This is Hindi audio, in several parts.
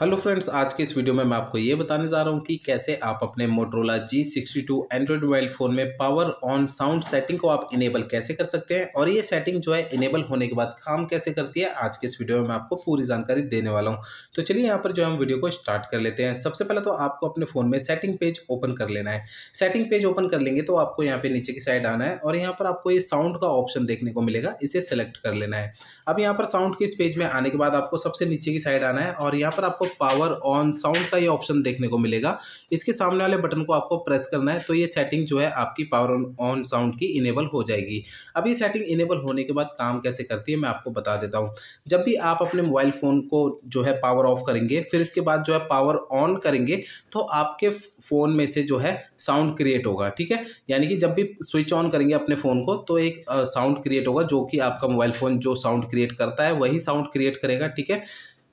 हेलो फ्रेंड्स आज के इस वीडियो में मैं आपको ये बताने जा रहा हूँ कि कैसे आप अपने Motorola G sixty two android mobile phone में पावर ऑन साउंड सेटिंग को आप इनेबल कैसे कर सकते हैं और ये सेटिंग जो है इनेबल होने के बाद काम कैसे करती है आज के इस वीडियो में मैं आपको पूरी जानकारी देने वाला हूँ तो चलिए यहाँ पर जो हम वीडियो को स्टार्ट कर लेते हैं सबसे पहले तो आपको अपने फ़ोन में सेटिंग पेज ओपन कर लेना है सेटिंग पेज ओपन कर लेंगे तो आपको यहाँ पर नीचे की साइड आना है और यहाँ पर आपको ये साउंड का ऑप्शन देखने को मिलेगा इसे सेलेक्ट कर लेना है अब यहाँ पर साउंड के इस पेज में आने के बाद आपको सबसे नीचे की साइड आना है और यहाँ पर आपको पावर ऑन साउंड का ये ऑप्शन देखने को मिलेगा इसके सामने वाले बटन को आपको प्रेस करना है तो ये सेटिंग जो है आपकी पावर ऑन ऑन साउंड की इनेबल हो जाएगी अब ये सेटिंग इनेबल होने के बाद काम कैसे करती है मैं आपको बता देता हूँ जब भी आप अपने मोबाइल फ़ोन को जो है पावर ऑफ करेंगे फिर इसके बाद जो है पावर ऑन करेंगे तो आपके फ़ोन में से जो है साउंड क्रिएट होगा ठीक है यानी कि जब भी स्विच ऑन करेंगे अपने फ़ोन को तो एक साउंड क्रिएट होगा जो कि आपका मोबाइल फ़ोन जो साउंड क्रिएट करता है वही साउंड क्रिएट करेगा ठीक है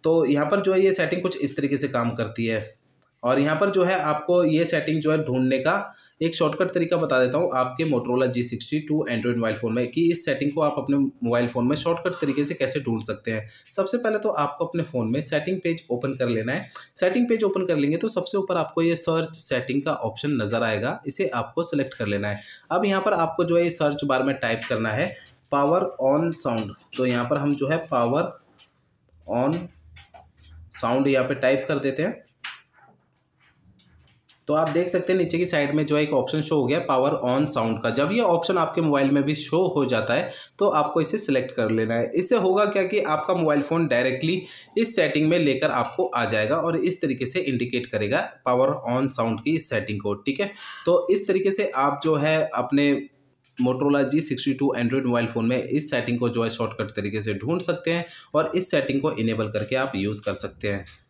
तो यहाँ पर जो है ये सेटिंग कुछ इस तरीके से काम करती है और यहाँ पर जो है आपको ये सेटिंग जो है ढूंढने का एक शॉर्टकट तरीका बता देता हूँ आपके Motorola G sixty two android mobile phone में कि इस सेटिंग को आप अपने मोबाइल फ़ोन में शॉर्टकट तरीके से कैसे ढूंढ सकते हैं सबसे पहले तो आपको अपने फ़ोन में सेटिंग पेज ओपन कर लेना है सेटिंग पेज ओपन कर लेंगे तो सबसे ऊपर आपको ये सर्च सेटिंग का ऑप्शन नज़र आएगा इसे आपको सेलेक्ट कर लेना है अब यहाँ पर आपको जो है सर्च बार में टाइप करना है पावर ऑन साउंड तो यहाँ पर हम जो है पावर ऑन साउंड यहाँ पे टाइप कर देते हैं तो आप देख सकते हैं नीचे की साइड में जो है एक ऑप्शन शो हो गया पावर ऑन साउंड का जब ये ऑप्शन आपके मोबाइल में भी शो हो जाता है तो आपको इसे सिलेक्ट कर लेना है इससे होगा क्या कि आपका मोबाइल फ़ोन डायरेक्टली इस सेटिंग में लेकर आपको आ जाएगा और इस तरीके से इंडिकेट करेगा पावर ऑन साउंड की इस सेटिंग को ठीक है तो इस तरीके से आप जो है अपने Motorola G sixty two android mobile phone में इस सेटिंग को जो है शॉर्टकट तरीके से ढूंढ सकते हैं और इस सेटिंग को इनेबल करके आप यूज़ कर सकते हैं